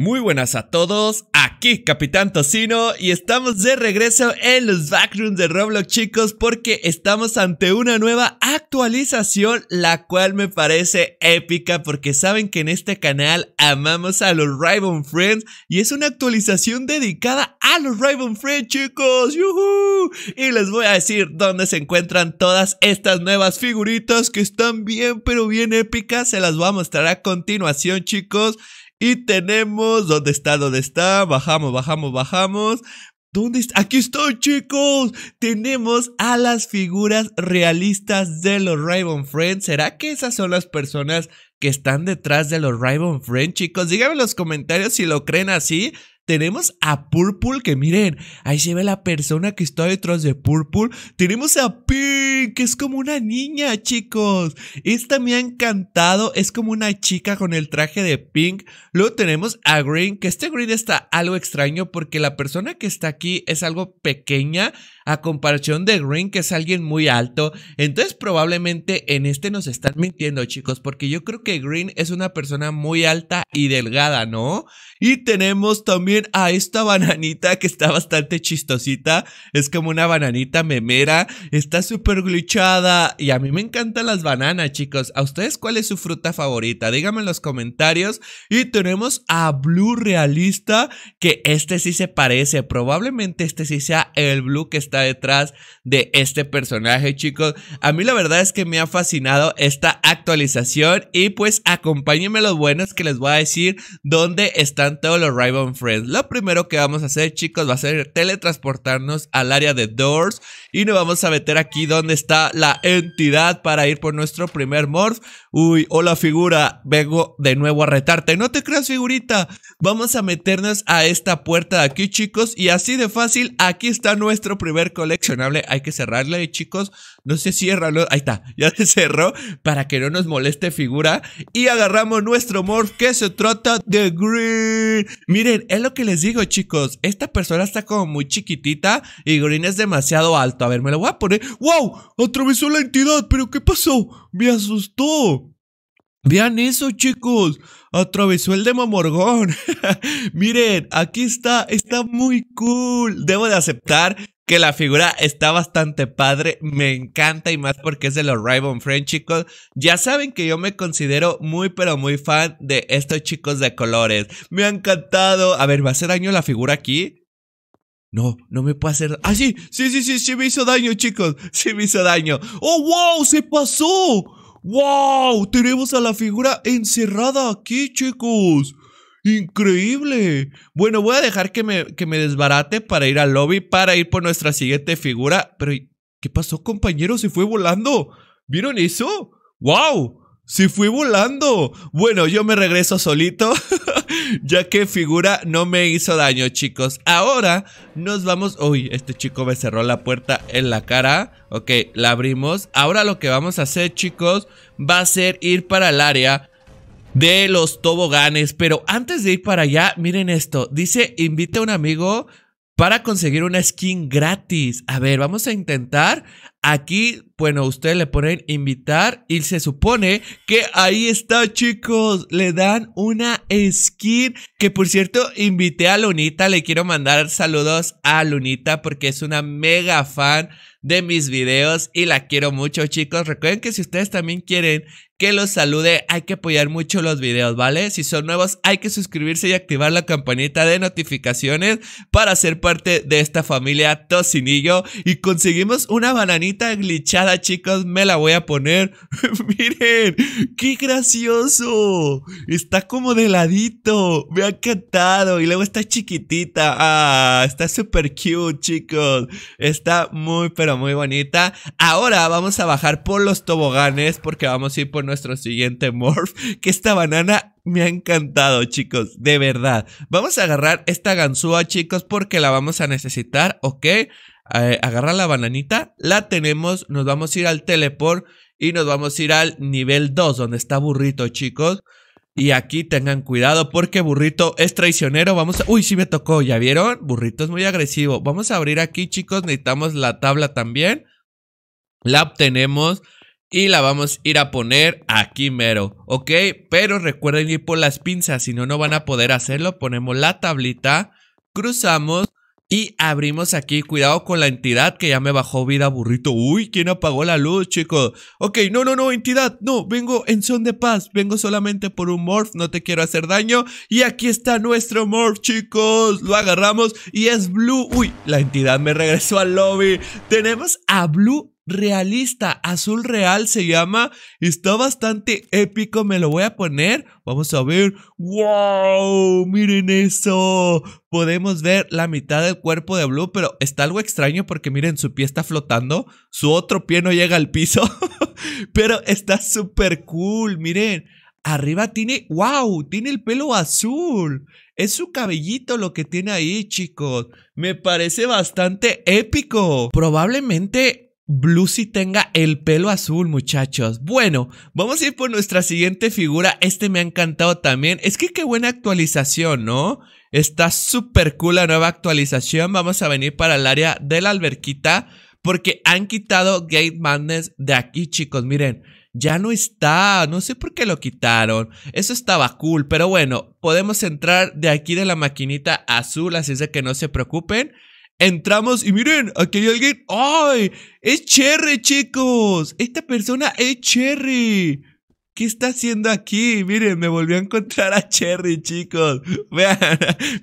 Muy buenas a todos, aquí Capitán Tocino y estamos de regreso en los backrooms de Roblox chicos porque estamos ante una nueva actualización la cual me parece épica porque saben que en este canal amamos a los Rival Friends y es una actualización dedicada a los Rival Friends chicos y les voy a decir dónde se encuentran todas estas nuevas figuritas que están bien pero bien épicas se las voy a mostrar a continuación chicos y tenemos, ¿dónde está? ¿Dónde está? Bajamos, bajamos, bajamos. ¿Dónde está? Aquí estoy, chicos. Tenemos a las figuras realistas de los Raven Friends. ¿Será que esas son las personas que están detrás de los Raven Friends, chicos? Díganme en los comentarios si lo creen así. Tenemos a Purple, que miren, ahí se ve la persona que está detrás de Purple. Tenemos a Pink, que es como una niña, chicos. Esta me ha encantado, es como una chica con el traje de Pink. Luego tenemos a Green, que este Green está algo extraño porque la persona que está aquí es algo pequeña a comparación de Green, que es alguien muy alto. Entonces probablemente en este nos están mintiendo, chicos, porque yo creo que Green es una persona muy alta y delgada, ¿no? Y tenemos también a esta bananita que está bastante chistosita. Es como una bananita memera. Está súper glitchada. Y a mí me encantan las bananas, chicos. ¿A ustedes cuál es su fruta favorita? Díganme en los comentarios. Y tenemos a Blue Realista, que este sí se parece. Probablemente este sí sea el Blue que está detrás de este personaje, chicos. A mí la verdad es que me ha fascinado esta actualización. Y pues acompáñenme los buenos que les voy a decir dónde están todos los Rival Friends. Lo primero que vamos a hacer, chicos, va a ser teletransportarnos al área de Doors y nos vamos a meter aquí donde está la entidad para ir por nuestro primer morph. Uy, hola figura, vengo de nuevo a retarte. No te creas figurita, vamos a meternos a esta puerta de aquí chicos y así de fácil, aquí está nuestro primer coleccionable. Hay que cerrarle chicos, no se cierra, ahí está, ya se cerró para que no nos moleste figura. Y agarramos nuestro morph que se trata de Green. Miren, es lo que les digo chicos, esta persona está como muy chiquitita y Green es demasiado alto. A ver, me lo voy a poner. ¡Wow! Atravesó la entidad, pero ¿qué pasó? Me asustó. Vean eso, chicos. Atravesó el Demomorgón. Miren, aquí está. Está muy cool. Debo de aceptar que la figura está bastante padre. Me encanta y más porque es de los Raven Friend, chicos. Ya saben que yo me considero muy, pero muy fan de estos chicos de colores. Me ha encantado. A ver, ¿va a hacer daño la figura aquí? No, no me puede hacer. ¡Ah, sí! Sí, sí, sí, sí me hizo daño, chicos. Sí me hizo daño. ¡Oh, wow! ¡Se pasó! ¡Wow! Tenemos a la figura encerrada aquí, chicos. Increíble. Bueno, voy a dejar que me, que me desbarate para ir al lobby, para ir por nuestra siguiente figura. Pero, ¿qué pasó, compañero? Se fue volando. ¿Vieron eso? ¡Wow! Si fui volando. Bueno, yo me regreso solito, ya que figura no me hizo daño, chicos. Ahora nos vamos... Uy, este chico me cerró la puerta en la cara. Ok, la abrimos. Ahora lo que vamos a hacer, chicos, va a ser ir para el área de los toboganes. Pero antes de ir para allá, miren esto. Dice, invite a un amigo para conseguir una skin gratis. A ver, vamos a intentar Aquí, bueno, ustedes le ponen invitar y se supone que ahí está, chicos. Le dan una skin. Que por cierto, invité a Lunita. Le quiero mandar saludos a Lunita porque es una mega fan de mis videos y la quiero mucho, chicos. Recuerden que si ustedes también quieren que los salude, hay que apoyar mucho los videos, ¿vale? Si son nuevos, hay que suscribirse y activar la campanita de notificaciones para ser parte de esta familia Tocinillo y conseguimos una bananita glitchada, chicos, me la voy a poner. Miren, qué gracioso. Está como de ladito. Me ha encantado. Y luego está chiquitita. Ah, está súper cute, chicos. Está muy, pero muy bonita. Ahora vamos a bajar por los toboganes porque vamos a ir por nuestro siguiente morph. Que esta banana me ha encantado, chicos, de verdad. Vamos a agarrar esta ganzúa, chicos, porque la vamos a necesitar, ¿ok? Eh, agarra la bananita, la tenemos, nos vamos a ir al teleport y nos vamos a ir al nivel 2 donde está burrito chicos. Y aquí tengan cuidado porque burrito es traicionero. Vamos a... Uy, sí me tocó, ¿ya vieron? Burrito es muy agresivo. Vamos a abrir aquí chicos, necesitamos la tabla también. La obtenemos y la vamos a ir a poner aquí mero, ¿ok? Pero recuerden ir por las pinzas, si no, no van a poder hacerlo. Ponemos la tablita, cruzamos y abrimos aquí, cuidado con la entidad que ya me bajó vida burrito. Uy, ¿quién apagó la luz, chicos? Ok, no, no, no, entidad, no, vengo en son de paz, vengo solamente por un morph, no te quiero hacer daño. Y aquí está nuestro morph, chicos, lo agarramos y es Blue. Uy, la entidad me regresó al lobby. Tenemos a Blue realista, azul real se llama. Está bastante épico, me lo voy a poner. Vamos a ver. ¡Wow! Miren eso. Podemos ver la mitad del cuerpo de Blue, pero está algo extraño porque miren, su pie está flotando, su otro pie no llega al piso, pero está súper cool, miren. Arriba tiene, wow, tiene el pelo azul. Es su cabellito lo que tiene ahí, chicos. Me parece bastante épico. Probablemente si tenga el pelo azul, muchachos. Bueno, vamos a ir por nuestra siguiente figura. Este me ha encantado también. Es que qué buena actualización, ¿no? Está súper cool la nueva actualización. Vamos a venir para el área de la alberquita porque han quitado Gate Madness de aquí, chicos. Miren, ya no está. No sé por qué lo quitaron. Eso estaba cool, pero bueno, podemos entrar de aquí de la maquinita azul, así es de que no se preocupen. Entramos y miren, aquí hay alguien. ¡Ay! ¡Es Cherry, chicos! Esta persona es Cherry. ¿Qué está haciendo aquí? Miren, me volvió a encontrar a Cherry, chicos. Vean,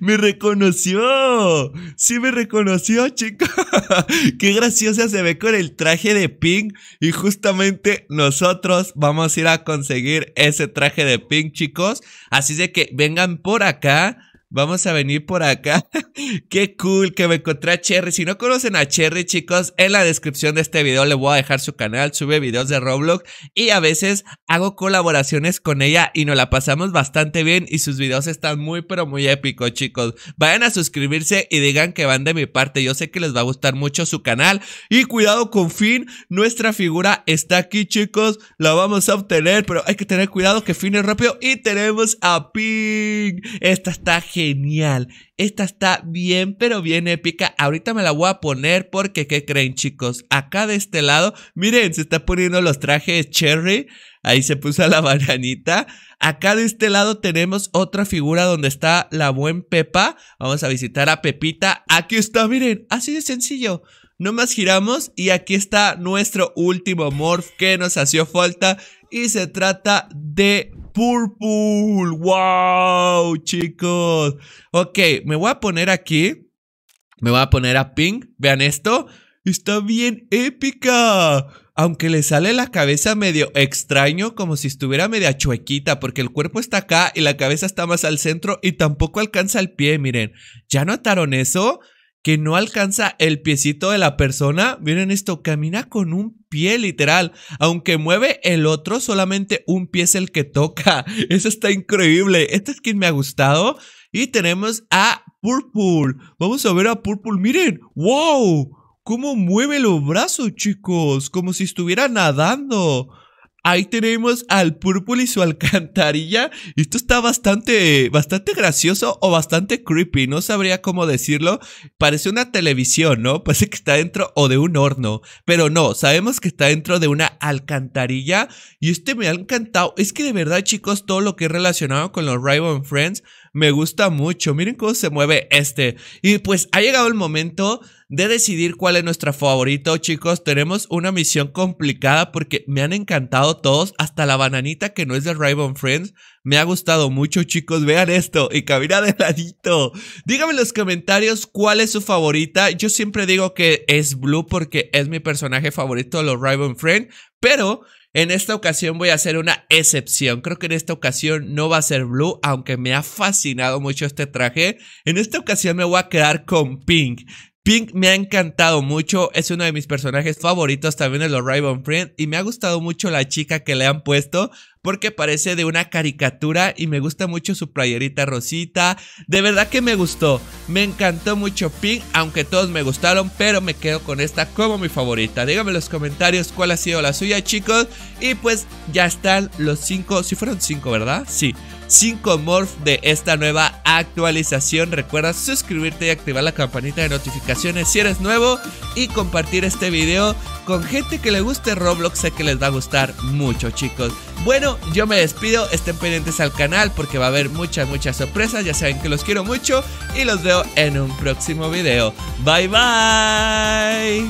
me reconoció. Sí me reconoció, chicos. Qué graciosa se ve con el traje de Pink. Y justamente nosotros vamos a ir a conseguir ese traje de Pink, chicos. Así de que vengan por acá. Vamos a venir por acá. Qué cool que me encontré a Cherry. Si no conocen a Cherry, chicos, en la descripción de este video le voy a dejar su canal. Sube videos de Roblox y a veces hago colaboraciones con ella y nos la pasamos bastante bien y sus videos están muy, pero muy épicos, chicos. Vayan a suscribirse y digan que van de mi parte. Yo sé que les va a gustar mucho su canal. Y cuidado con Finn. Nuestra figura está aquí, chicos. La vamos a obtener, pero hay que tener cuidado que Finn es rápido. Y tenemos a Pink. Esta está genial genial. Esta está bien, pero bien épica. Ahorita me la voy a poner porque, ¿qué creen, chicos? Acá de este lado, miren, se está poniendo los trajes cherry. Ahí se puso la bananita. Acá de este lado tenemos otra figura donde está la buen Pepa. Vamos a visitar a Pepita. Aquí está, miren, así de sencillo. Nomás giramos y aquí está nuestro último morph que nos hacía falta y se trata de Purple. ¡Wow, chicos! Ok, me voy a poner aquí. Me voy a poner a Pink. Vean esto. Está bien épica. Aunque le sale la cabeza medio extraño, como si estuviera media chuequita, porque el cuerpo está acá y la cabeza está más al centro y tampoco alcanza el pie, miren. ¿Ya notaron eso? que no alcanza el piecito de la persona. Miren esto, camina con un pie literal. Aunque mueve el otro, solamente un pie es el que toca. Eso está increíble. Este es quien me ha gustado. Y tenemos a Purple. Vamos a ver a Purple. Miren, wow. ¿Cómo mueve los brazos, chicos? Como si estuviera nadando. Ahí tenemos al Púrpura y su alcantarilla. Esto está bastante, bastante gracioso o bastante creepy. No sabría cómo decirlo. Parece una televisión, ¿no? Parece que está dentro o de un horno. Pero no, sabemos que está dentro de una alcantarilla. Y este me ha encantado. Es que de verdad, chicos, todo lo que es relacionado con los Rival Friends me gusta mucho. Miren cómo se mueve este. Y pues ha llegado el momento de decidir cuál es nuestra favorito, chicos, tenemos una misión complicada porque me han encantado todos, hasta la bananita que no es de Raven Friends. Me ha gustado mucho, chicos. Vean esto y cabina de ladito. Díganme en los comentarios cuál es su favorita. Yo siempre digo que es Blue porque es mi personaje favorito de los Raven Friends, pero en esta ocasión voy a hacer una excepción. Creo que en esta ocasión no va a ser blue, aunque me ha fascinado mucho este traje. En esta ocasión me voy a quedar con pink. Pink me ha encantado mucho, es uno de mis personajes favoritos también en los Rival Friend y me ha gustado mucho la chica que le han puesto porque parece de una caricatura y me gusta mucho su playerita rosita. De verdad que me gustó, me encantó mucho Pink, aunque todos me gustaron, pero me quedo con esta como mi favorita. Díganme en los comentarios cuál ha sido la suya chicos y pues ya están los cinco. si fueron cinco, ¿verdad? Sí. 5 Morph de esta nueva actualización. Recuerda suscribirte y activar la campanita de notificaciones si eres nuevo y compartir este video con gente que le guste Roblox. Sé que les va a gustar mucho, chicos. Bueno, yo me despido. Estén pendientes al canal porque va a haber muchas, muchas sorpresas. Ya saben que los quiero mucho y los veo en un próximo video. Bye, bye.